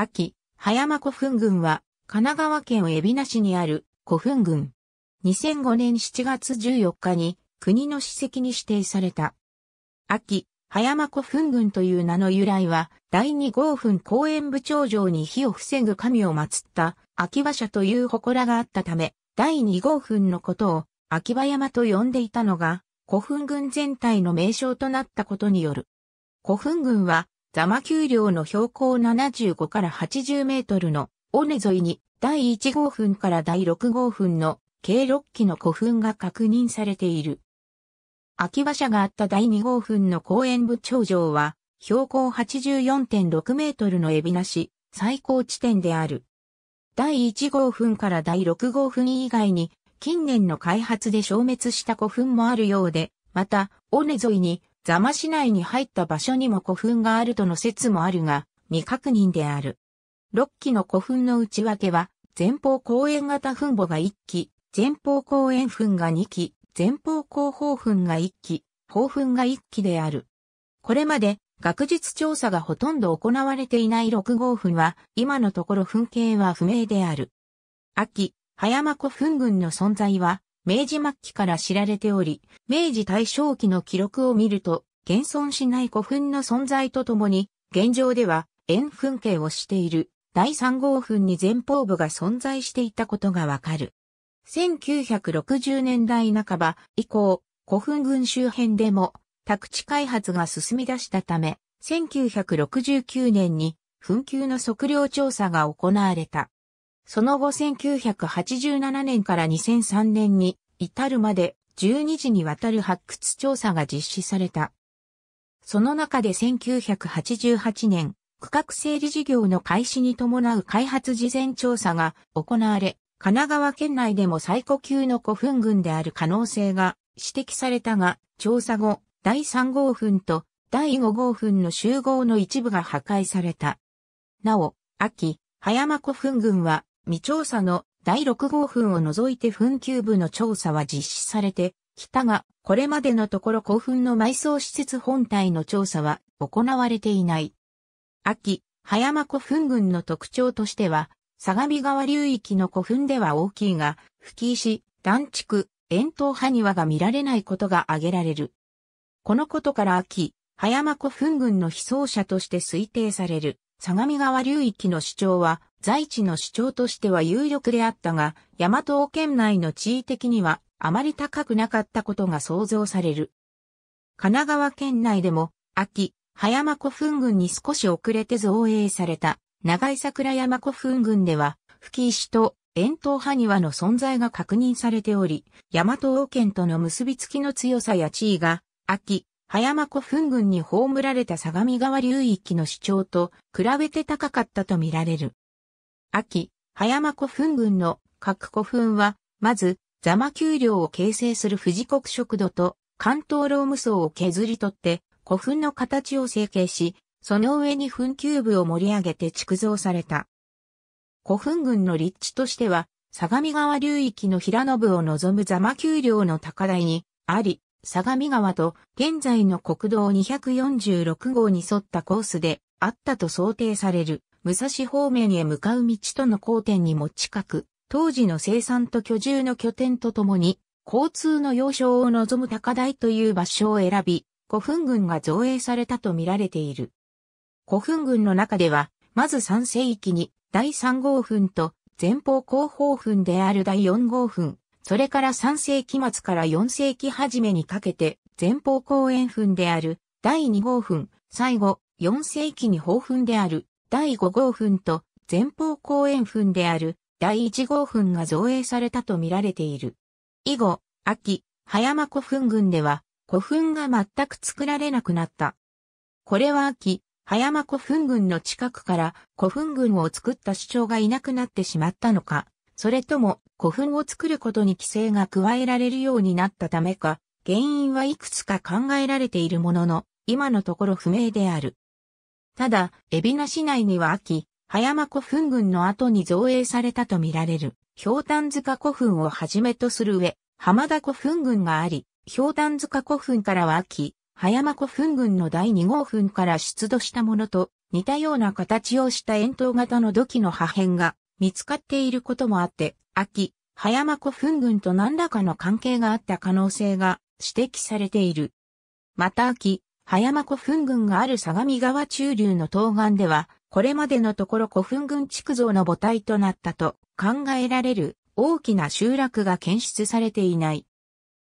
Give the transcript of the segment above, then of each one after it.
秋、葉山古墳群は、神奈川県海老名市にある古墳群。2005年7月14日に、国の史跡に指定された。秋、葉山古墳群という名の由来は、第二号墳公園部長城に火を防ぐ神を祀った秋葉社という祠があったため、第二号墳のことを秋葉山と呼んでいたのが、古墳群全体の名称となったことによる。古墳群は座間丘陵の標高75から80メートルの尾根沿いに第1号墳から第6号墳の計6基の古墳が確認されている。秋葉社があった第2号墳の公園部頂上は標高84.6メートルの海老名市最高地点である。第1号墳から第6号墳以外に近年の開発で消滅した古墳もあるようで、また、尾根沿いに座間市内に入った場所にも古墳があるとの説もあるが、未確認である。6基の古墳の内訳は、前方後円型墳墓が1基、前方後円墳が2基、前方後方墳が1基、後墳が1基である。これまで、学術調査がほとんど行われていない6号墳は、今のところ墳形は不明である。秋、葉山古墳群の存在は、明治末期から知られており、明治大正期の記録を見ると、現存しない古墳の存在とともに、現状では円墳形をしている第3号墳に前方部が存在していたことがわかる。1960年代半ば以降、古墳群周辺でも宅地開発が進み出したため、1969年に墳丘の測量調査が行われた。その後1987年から2003年に至るまで12時にわたる発掘調査が実施された。その中で1988年、区画整理事業の開始に伴う開発事前調査が行われ、神奈川県内でも最古級の古墳群である可能性が指摘されたが、調査後、第3号墳と第5号墳の集合の一部が破壊された。なお、秋、葉山古墳群は未調査の第6号墳を除いて墳丘部の調査は実施されてきたが、これまでのところ古墳の埋葬施設本体の調査は行われていない。秋、葉山古墳群の特徴としては、相模川流域の古墳では大きいが、吹石、断区、円筒埴輪が見られないことが挙げられる。このことから秋、葉山古墳群の被葬者として推定される。相模川流域の主張は、在地の主張としては有力であったが、大和王県内の地位的にはあまり高くなかったことが想像される。神奈川県内でも、秋、葉山古墳群に少し遅れて造営された、長井桜山古墳群では、吹石と円筒埴輪の存在が確認されており、大和王権との結びつきの強さや地位が、秋、葉山古墳群に葬られた相模川流域の主張と比べて高かったとみられる。秋、葉山古墳群の各古墳は、まず、座間丘陵を形成する富士国食土と関東ローム層を削り取って古墳の形を成形し、その上に墳丘部を盛り上げて築造された。古墳群の立地としては、相模川流域の平野部を望む座間丘陵の高台にあり、相模川と現在の国道246号に沿ったコースであったと想定される武蔵方面へ向かう道との交点にも近く、当時の生産と居住の拠点とともに、交通の要衝を望む高台という場所を選び、古墳群が造営されたと見られている。古墳群の中では、まず3世紀に第3号墳と前方後方墳である第4号墳、それから3世紀末から4世紀初めにかけて、前方後円墳である第2号墳、最後、4世紀に方墳である第5号墳と前方後円墳である第1号墳が造営されたと見られている。以後、秋、葉山古墳群では古墳が全く作られなくなった。これは秋、葉山古墳群の近くから古墳群を作った主張がいなくなってしまったのか、それとも古墳を作ることに規制が加えられるようになったためか、原因はいくつか考えられているものの、今のところ不明である。ただ、海老名市内には秋、葉山古墳群の後に造営されたとみられる、氷炭塚古墳をはじめとする上、浜田古墳群があり、氷炭塚古墳からは秋、葉山古墳群の第2号墳から出土したものと似たような形をした円筒型の土器の破片が見つかっていることもあって、秋、葉山古墳群と何らかの関係があった可能性が指摘されている。また秋、葉山古墳群がある相模川中流の東岸では、これまでのところ古墳群築造の母体となったと考えられる大きな集落が検出されていない。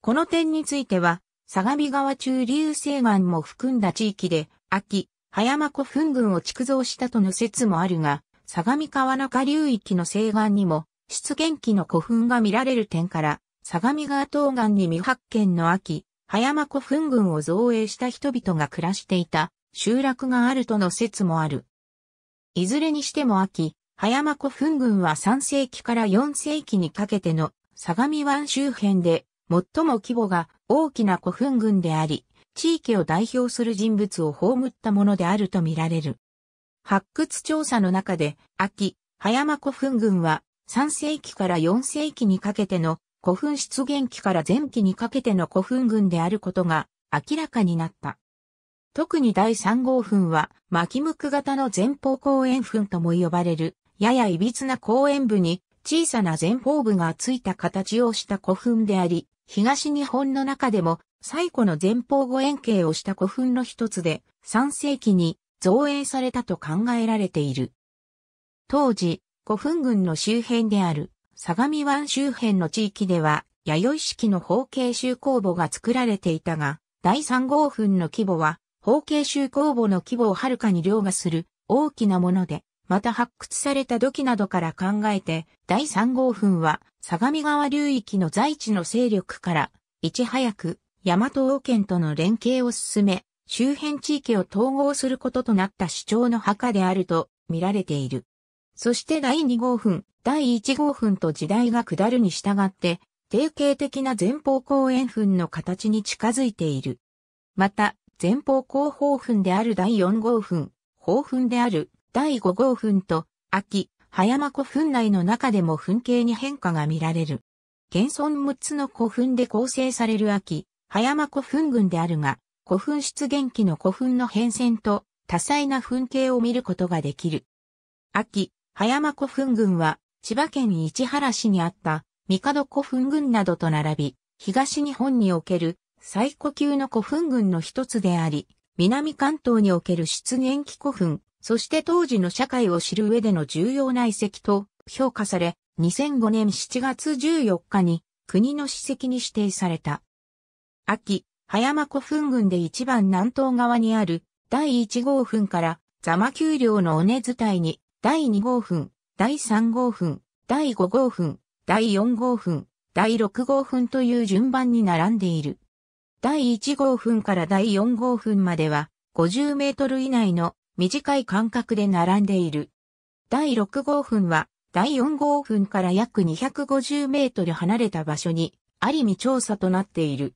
この点については、相模川中流西岸も含んだ地域で、秋、葉山古墳群を築造したとの説もあるが、相模川中流域の西岸にも、出現期の古墳が見られる点から、相模川東岸に未発見の秋、葉山古墳群を造営した人々が暮らしていた集落があるとの説もある。いずれにしても秋、葉山古墳群は3世紀から4世紀にかけての相模湾周辺で最も規模が大きな古墳群であり、地域を代表する人物を葬ったものであるとみられる。発掘調査の中で、秋、葉山古墳群は、3世紀から4世紀にかけての古墳出現期から前期にかけての古墳群であることが明らかになった。特に第3号墳は、巻向型の前方後円墳とも呼ばれる、やや歪な後円部に小さな前方部がついた形をした古墳であり、東日本の中でも最古の前方後円形をした古墳の一つで、3世紀に造営されたと考えられている。当時、古墳群の周辺である相模湾周辺の地域では、弥生式の方形集公墓が作られていたが、第3号墳の規模は、方形集公墓の規模をはるかに凌駕する大きなもので、また発掘された土器などから考えて、第3号墳は相模川流域の在地の勢力から、いち早く大和王権との連携を進め、周辺地域を統合することとなった主張の墓であると見られている。そして第2号墳、第1号墳と時代が下るに従って、定型的な前方後円墳の形に近づいている。また、前方後方墳である第4号墳、後墳である第5号墳と、秋、葉山古墳内の中でも墳形に変化が見られる。現存6つの古墳で構成される秋、葉山古墳群であるが、古墳出現期の古墳の変遷と多彩な墳景を見ることができる。秋、葉山古墳群は千葉県市原市にあった帝古墳群などと並び、東日本における最古級の古墳群の一つであり、南関東における出現期古墳、そして当時の社会を知る上での重要な遺跡と評価され、2005年7月14日に国の史跡に指定された。秋、葉山古墳群で一番南東側にある第1号墳から座間丘陵の尾根伝いに第2号墳、第3号墳、第5号墳、第4号墳、第6号墳という順番に並んでいる。第1号墳から第4号墳までは50メートル以内の短い間隔で並んでいる。第6号墳は第4号墳から約250メートル離れた場所にありみ調査となっている。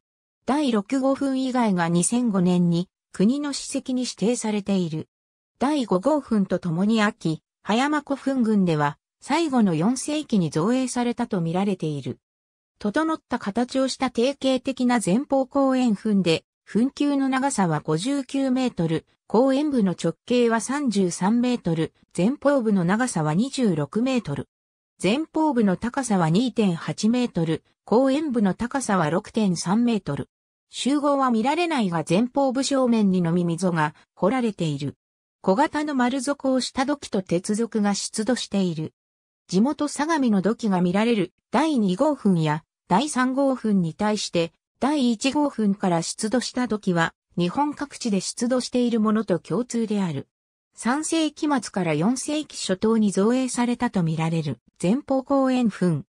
第6号墳以外が2005年に国の史跡に指定されている。第5号墳とともに秋、葉山古墳群では最後の4世紀に造営されたと見られている。整った形をした定型的な前方後円墳で、墳丘の長さは59メートル、後円部の直径は33メートル、前方部の長さは26メートル。前方部の高さは2.8メートル、後円部の高さは6.3メートル。集合は見られないが前方部正面にのみ溝が掘られている。小型の丸底をした土器と鉄属が出土している。地元相模の土器が見られる第2号墳や第3号墳に対して第1号墳から出土した土器は日本各地で出土しているものと共通である。3世紀末から4世紀初頭に造営されたとみられる前方公園墳。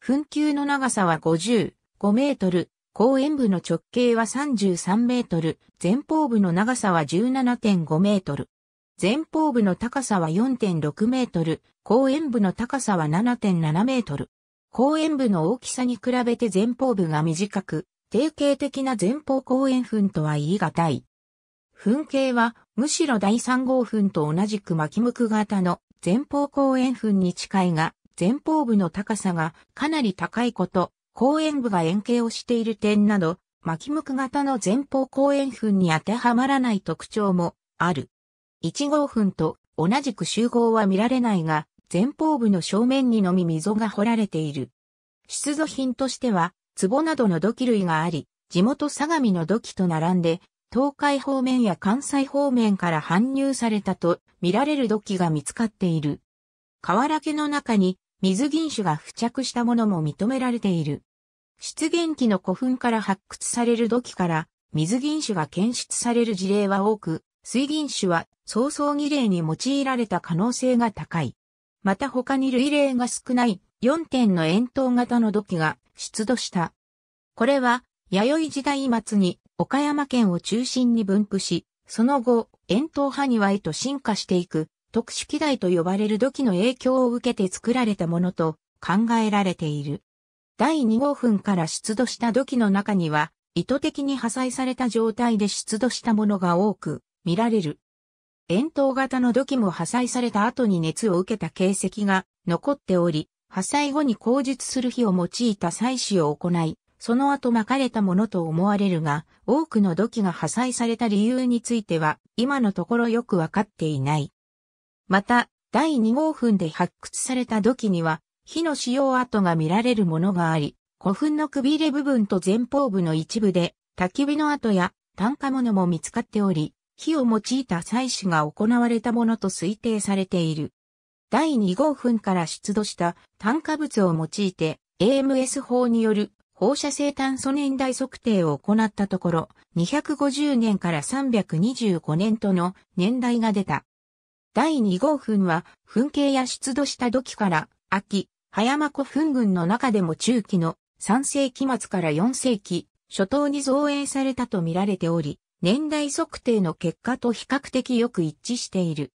墳丘の長さは55メートル、公園部の直径は33メートル、前方部の長さは17.5メートル。前方部の高さは4.6メートル、公園部の高さは7.7メートル。公園部の大きさに比べて前方部が短く、定型的な前方公園墳とは言い難い。墳形は、むしろ第3号墳と同じく巻き向く型の前方公園墳に近いが、前方部の高さがかなり高いこと、後円部が円形をしている点など、巻向く型の前方後円墳に当てはまらない特徴もある。1号墳と同じく集合は見られないが、前方部の正面にのみ溝が掘られている。出土品としては、壺などの土器類があり、地元相模の土器と並んで、東海方面や関西方面から搬入されたと見られる土器が見つかっている。瓦家の中に水銀種が付着したものも認められている。出現期の古墳から発掘される土器から水銀種が検出される事例は多く、水銀種は早々儀礼に用いられた可能性が高い。また他に類例が少ない4点の円筒型の土器が出土した。これは弥生時代末に岡山県を中心に分布し、その後、円筒埴輪へと進化していく特殊機台と呼ばれる土器の影響を受けて作られたものと考えられている。第2号墳から出土した土器の中には、意図的に破砕された状態で出土したものが多く見られる。円筒型の土器も破砕された後に熱を受けた形跡が残っており、破砕後に口述する火を用いた採取を行い、その後巻かれたものと思われるが、多くの土器が破砕された理由については、今のところよくわかっていない。また、第2号墳で発掘された土器には、火の使用跡が見られるものがあり、古墳のくびれ部分と前方部の一部で、焚き火の跡や炭化物も見つかっており、火を用いた採取が行われたものと推定されている。第2号墳から出土した炭化物を用いて AMS 法による放射性炭素年代測定を行ったところ、250年から325年との年代が出た。第2号墳は、墳形や出土した土器から、秋、早間古墳群の中でも中期の3世紀末から4世紀初頭に造営されたと見られており、年代測定の結果と比較的よく一致している。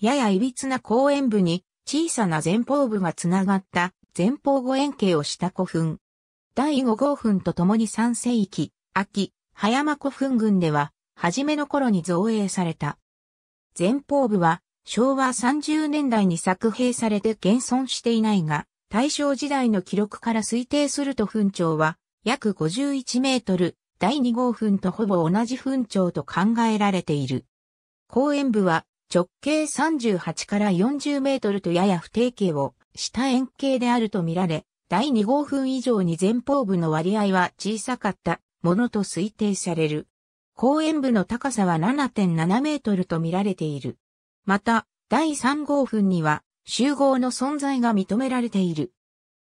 やや歪な後円部に小さな前方部がつながった前方五円形をした古墳。第五号墳とともに3世紀、秋、早間古墳群では、初めの頃に造営された。前方部は昭和30年代に作兵されて現存していないが、大正時代の記録から推定すると墳長は約51メートル、第2号墳とほぼ同じ墳長と考えられている。公園部は直径38から40メートルとやや不定形をした円形であるとみられ、第2号墳以上に前方部の割合は小さかったものと推定される。公園部の高さは7.7メートルと見られている。また、第3号墳には集合の存在が認められている。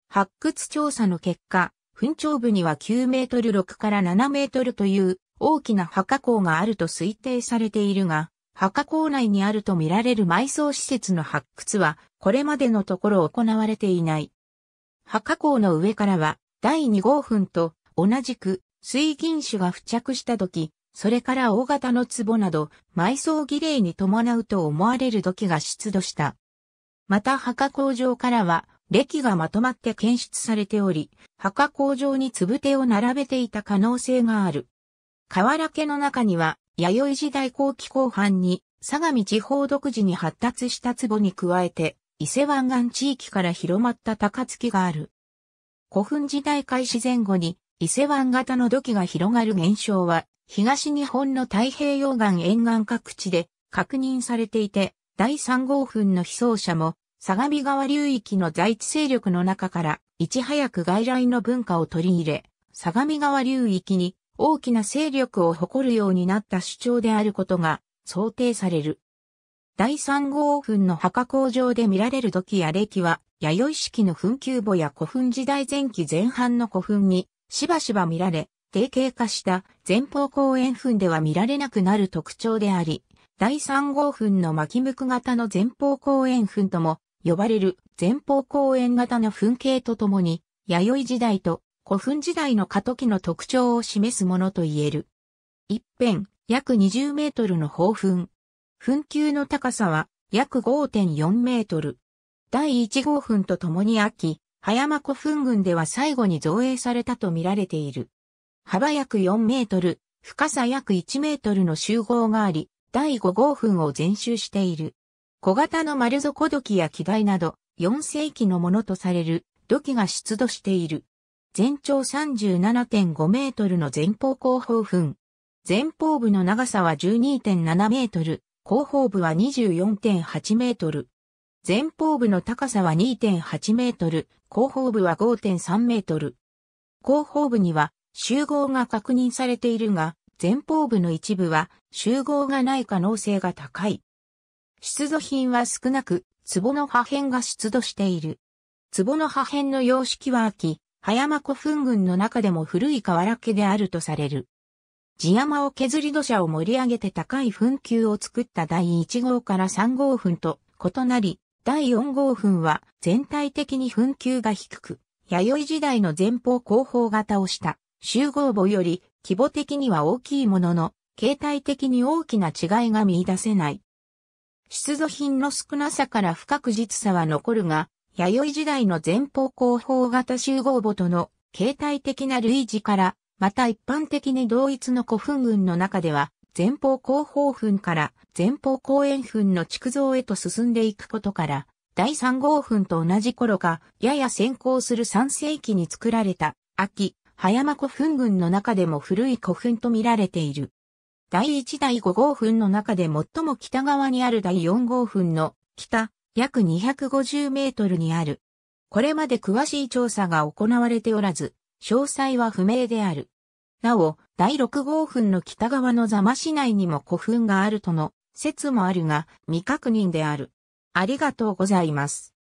発掘調査の結果、墳頂部には9メートル6から7メートルという大きな墓口があると推定されているが、墓口内にあると見られる埋葬施設の発掘はこれまでのところ行われていない。墓口の上からは第2号墳と同じく水銀種が付着した時、それから大型の壺など、埋葬儀礼に伴うと思われる土器が出土した。また墓工場からは、歴がまとまって検出されており、墓工場につぶてを並べていた可能性がある。河原家の中には、弥生時代後期後半に、相模地方独自に発達した壺に加えて、伊勢湾岸地域から広まった高槻がある。古墳時代開始前後に、伊勢湾型の土器が広がる現象は、東日本の太平洋岸沿岸各地で確認されていて、第3号墳の被葬者も、相模川流域の在地勢力の中から、いち早く外来の文化を取り入れ、相模川流域に大きな勢力を誇るようになった主張であることが想定される。第3号墳の墓工場で見られる土器や歴は、弥生式の墳丘墓や古墳時代前期前半の古墳にしばしば見られ、定型化した前方後円墳では見られなくなる特徴であり、第3号墳の巻向く型の前方後円墳とも呼ばれる前方後円型の墳形とともに、弥生時代と古墳時代の過渡期の特徴を示すものと言える。一辺、約20メートルの宝墳。墳丘の高さは約5.4メートル。第1号墳とともに秋、葉山古墳群では最後に造営されたと見られている。幅約4メートル、深さ約1メートルの集合があり、第5号墳を全周している。小型の丸底土器や機台など、4世紀のものとされる土器が出土している。全長37.5メートルの前方後方墳。前方部の長さは12.7メートル、後方部は24.8メートル。前方部の高さは2.8メートル、後方部は5.3メートル。後方部には集合が確認されているが、前方部の一部は集合がない可能性が高い。出土品は少なく、壺の破片が出土している。壺の破片の様式は秋、葉山古墳群の中でも古い河原家であるとされる。地山を削り土砂を盛り上げて高い墳丘を作った第1号から3号墳と異なり、第4号墳は全体的に墳丘が低く、弥生時代の前方後方型をした集合墓より規模的には大きいものの、形態的に大きな違いが見出せない。出土品の少なさから不確実さは残るが、弥生時代の前方後方型集合墓との形態的な類似から、また一般的に同一の古墳群の中では、前方後方墳から前方後円墳の築造へと進んでいくことから、第3号墳と同じ頃か、やや先行する3世紀に作られた、秋、葉山古墳群の中でも古い古墳と見られている。第1第5号墳の中で最も北側にある第4号墳の北、約250メートルにある。これまで詳しい調査が行われておらず、詳細は不明である。なお、第6号墳の北側の座間市内にも古墳があるとの説もあるが未確認である。ありがとうございます。